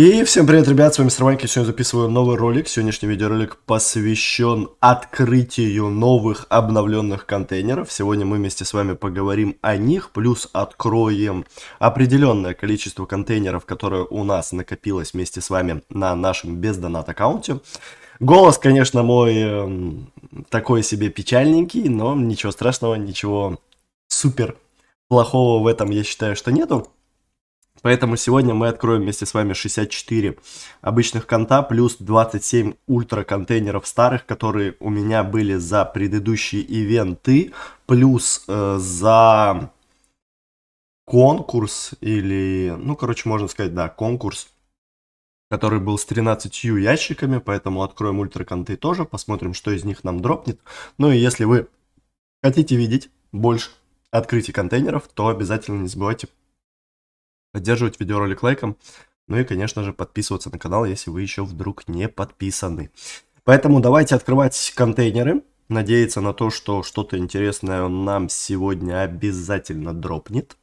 И всем привет, ребят, с вами Мистер Сегодня записываю новый ролик. Сегодняшний видеоролик посвящен открытию новых обновленных контейнеров. Сегодня мы вместе с вами поговорим о них, плюс откроем определенное количество контейнеров, которые у нас накопилось вместе с вами на нашем бездонат аккаунте. Голос, конечно, мой эм, такой себе печальненький, но ничего страшного, ничего супер плохого в этом я считаю, что нету. Поэтому сегодня мы откроем вместе с вами 64 обычных конта плюс 27 ультра контейнеров старых, которые у меня были за предыдущие ивенты, плюс э, за конкурс или, ну, короче, можно сказать, да, конкурс, который был с 13 ящиками, поэтому откроем ультра конты тоже, посмотрим, что из них нам дропнет. Ну и если вы хотите видеть больше открытий контейнеров, то обязательно не забывайте поддерживать видеоролик лайком, ну и, конечно же, подписываться на канал, если вы еще вдруг не подписаны. Поэтому давайте открывать контейнеры, надеяться на то, что что-то интересное нам сегодня обязательно дропнет.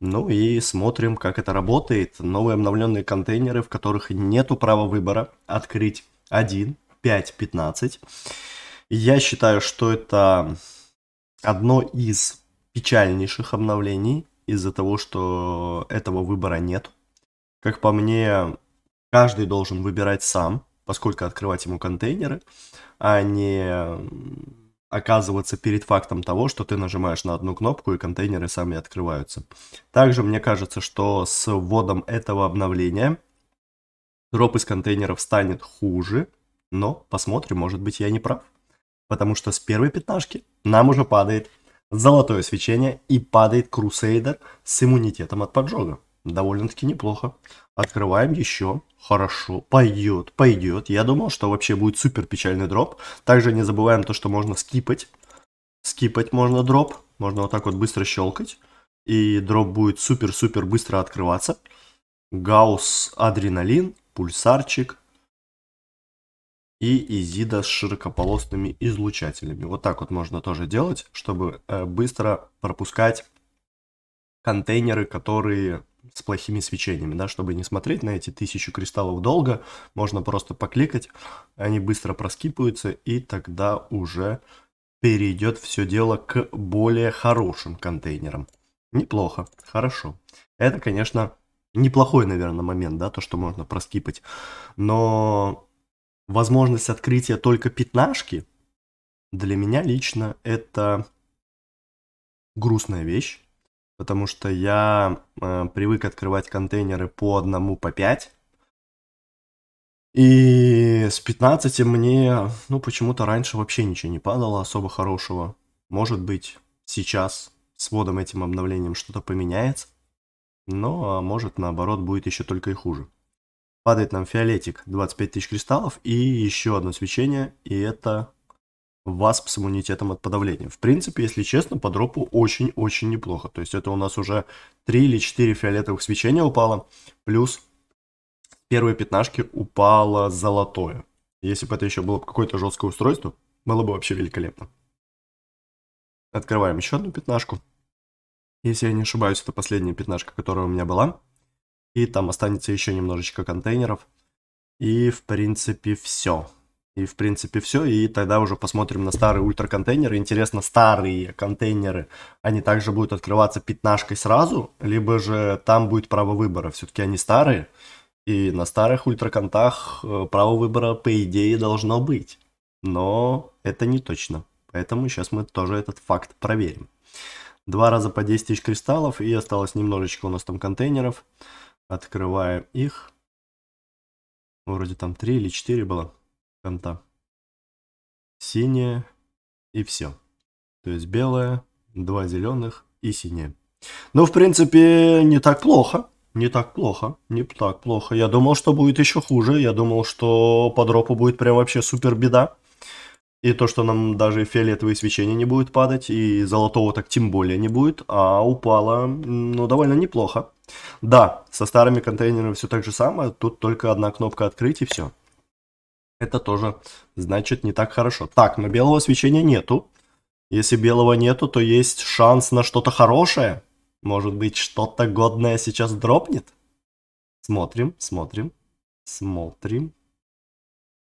Ну и смотрим, как это работает. Новые обновленные контейнеры, в которых нету права выбора, открыть 1, 5, 15. Я считаю, что это одно из печальнейших обновлений из-за того, что этого выбора нет. Как по мне, каждый должен выбирать сам, поскольку открывать ему контейнеры, а не оказываться перед фактом того, что ты нажимаешь на одну кнопку и контейнеры сами открываются. Также мне кажется, что с вводом этого обновления дроп из контейнеров станет хуже, но посмотрим, может быть я не прав. Потому что с первой пятнашки нам уже падает золотое свечение и падает Крусейдер с иммунитетом от поджога. Довольно-таки неплохо. Открываем еще. Хорошо, пойдет, пойдет. Я думал, что вообще будет супер печальный дроп. Также не забываем то, что можно скипать. Скипать можно дроп. Можно вот так вот быстро щелкать. И дроп будет супер-супер быстро открываться. Гаусс, адреналин, пульсарчик, и изида с широкополосными излучателями. Вот так вот можно тоже делать, чтобы э, быстро пропускать контейнеры, которые с плохими свечениями, да, чтобы не смотреть на эти тысячу кристаллов долго, можно просто покликать, они быстро проскипываются, и тогда уже перейдет все дело к более хорошим контейнерам. Неплохо, хорошо. Это, конечно, неплохой, наверное, момент, да, то, что можно проскипать, но возможность открытия только пятнашки, для меня лично это грустная вещь, потому что я э, привык открывать контейнеры по одному, по пять. И с 15 мне, ну, почему-то раньше вообще ничего не падало особо хорошего. Может быть, сейчас с вводом этим обновлением что-то поменяется, но, а может, наоборот, будет еще только и хуже. Падает нам фиолетик, 25 тысяч кристаллов и еще одно свечение, и это васп с иммунитетом от подавления. В принципе, если честно, по дропу очень-очень неплохо. То есть это у нас уже 3 или 4 фиолетовых свечения упало, плюс первые пятнашки упало золотое. Если бы это еще было какое-то жесткое устройство, было бы вообще великолепно. Открываем еще одну пятнашку. Если я не ошибаюсь, это последняя пятнашка, которая у меня была. И там останется еще немножечко контейнеров. И, в принципе, все. И, в принципе, все. И тогда уже посмотрим на старые ультраконтейнеры. Интересно, старые контейнеры, они также будут открываться пятнашкой сразу, либо же там будет право выбора. Все-таки они старые. И на старых ультраконтах э, право выбора, по идее, должно быть. Но это не точно. Поэтому сейчас мы тоже этот факт проверим. Два раза по 10 тысяч кристаллов и осталось немножечко у нас там контейнеров. Открываем их. Ну, вроде там 3 или 4 было конта. Синее и все. То есть белое, два зеленых и синее. Ну, в принципе, не так плохо. Не так плохо, не так плохо. Я думал, что будет еще хуже. Я думал, что по дропу будет прям вообще супер беда. И то, что нам даже фиолетовые свечения не будет падать, и золотого так тем более не будет, а упало, ну, довольно неплохо. Да, со старыми контейнерами все так же самое, тут только одна кнопка открыть и все. Это тоже, значит, не так хорошо. Так, но белого свечения нету. Если белого нету, то есть шанс на что-то хорошее. Может быть, что-то годное сейчас дропнет? Смотрим, смотрим, смотрим.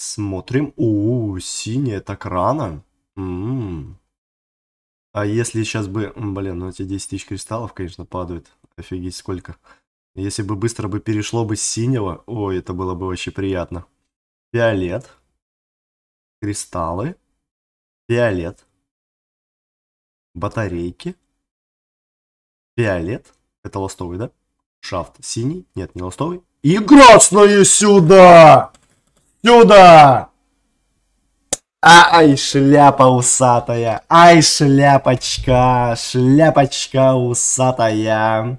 Смотрим. ууу, -у, -у синяя так рано. М м-м. -м -м. А если сейчас бы... Блин, ну эти 10 тысяч кристаллов, конечно, падают. Офигеть, сколько. Если бы быстро бы перешло бы с синего... Ой, это было бы вообще приятно. Фиолет. Кристаллы. Фиолет. Батарейки. Фиолет. Это ластовый, да? Шафт синий. Нет, не ластовый. И красное сюда! Сюда! ай, шляпа усатая, ай, шляпочка, шляпочка усатая.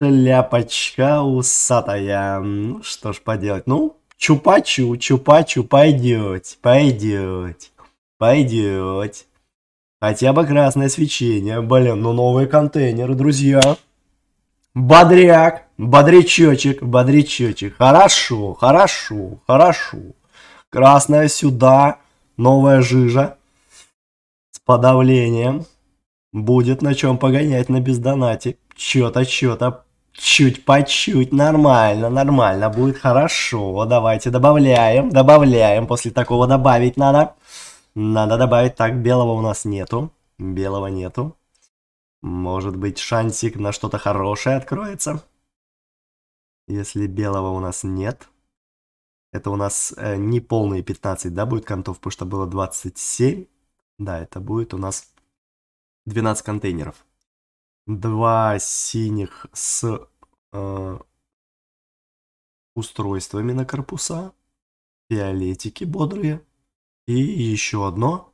Шляпочка усатая. Ну, что ж поделать, ну, чупачу, чупачу, пойдете, пойдете, пойдете. Хотя бы красное свечение, блин, ну новые контейнеры, друзья. Бодряк, бодрячочек, бодрячочек. Хорошо, хорошо, хорошо. Красная сюда, новая жижа. С подавлением. Будет на чем погонять на бездонате. Чё-то, чё-то, чуть по чуть, нормально, нормально, будет хорошо. Давайте добавляем, добавляем. После такого добавить надо. Надо добавить. Так, белого у нас нету. Белого нету. Может быть, шансик на что-то хорошее откроется? Если белого у нас нет. Это у нас э, не полные 15, да, будет контов, потому что было 27. Да, это будет у нас 12 контейнеров. Два синих с э, устройствами на корпуса. Фиолетики бодрые. И еще одно.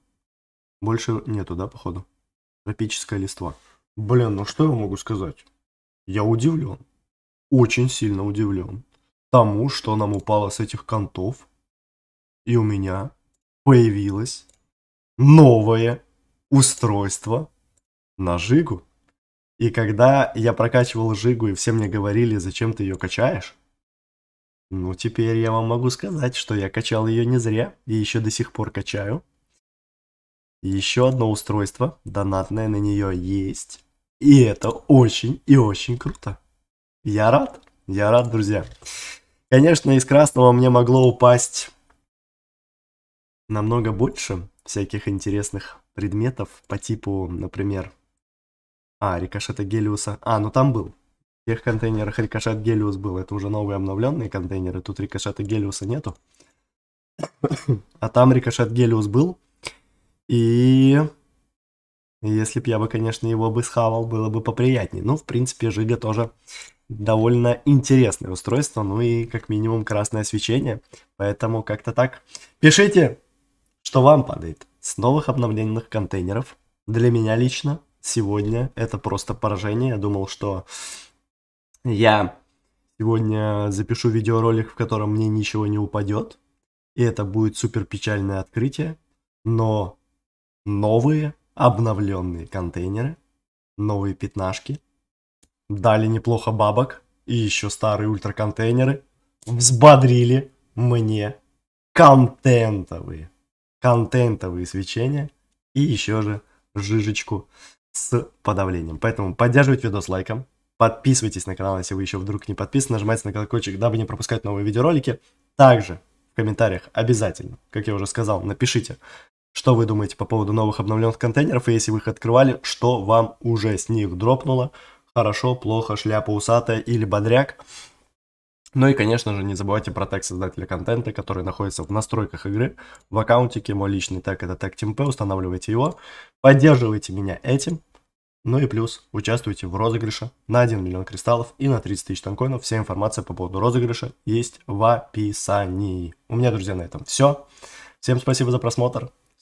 Больше нету, да, походу? Тропическое листво. Блин, ну что я могу сказать? Я удивлен. Очень сильно удивлен. Тому, что нам упало с этих контов. И у меня появилось новое устройство на жигу. И когда я прокачивал жигу, и все мне говорили, зачем ты ее качаешь, ну теперь я вам могу сказать, что я качал ее не зря и еще до сих пор качаю. Еще одно устройство, донатное на нее есть. И это очень и очень круто. Я рад, я рад, друзья. Конечно, из красного мне могло упасть намного больше всяких интересных предметов по типу, например, а, рикошета Гелиуса. А, ну там был. В тех контейнерах рикошет Гелиус был. Это уже новые обновленные контейнеры. Тут рикошета Гелиуса нету. А там рикошет Гелиус был. И если б я бы, конечно, его бы схавал, было бы поприятнее. Ну, в принципе, Жига тоже довольно интересное устройство, ну и как минимум красное освещение. Поэтому как-то так. Пишите, что вам падает с новых обновленных контейнеров. Для меня лично сегодня это просто поражение. Я думал, что я сегодня запишу видеоролик, в котором мне ничего не упадет. И это будет супер печальное открытие. Но новые обновленные контейнеры, новые пятнашки, дали неплохо бабок и еще старые ультраконтейнеры, взбодрили мне контентовые, контентовые свечения и еще же жижечку с подавлением. Поэтому поддерживайте видос лайком, подписывайтесь на канал, если вы еще вдруг не подписаны, нажимайте на колокольчик, дабы не пропускать новые видеоролики. Также в комментариях обязательно, как я уже сказал, напишите, что вы думаете по поводу новых обновленных контейнеров? И если вы их открывали, что вам уже с них дропнуло? Хорошо, плохо, шляпа усатая или бодряк? Ну и, конечно же, не забывайте про тег создателя контента, который находится в настройках игры, в аккаунтике. Мой личный тег это тег TeamP, устанавливайте его. Поддерживайте меня этим. Ну и плюс, участвуйте в розыгрыше на 1 миллион кристаллов и на 30 тысяч танкоинов. Вся информация по поводу розыгрыша есть в описании. У меня, друзья, на этом все. Всем спасибо за просмотр.